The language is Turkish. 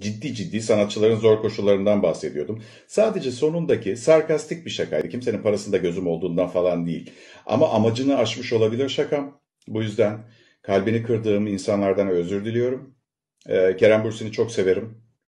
ciddi ciddi sanatçıların zor koşullarından bahsediyordum. Sadece sonundaki sarkastik bir şakaydı. Kimsenin parasında gözüm olduğundan falan değil. Ama amacını aşmış olabilir şakam. Bu yüzden kalbini kırdığım insanlardan özür diliyorum. Ee, Kerem Bursin'i çok severim.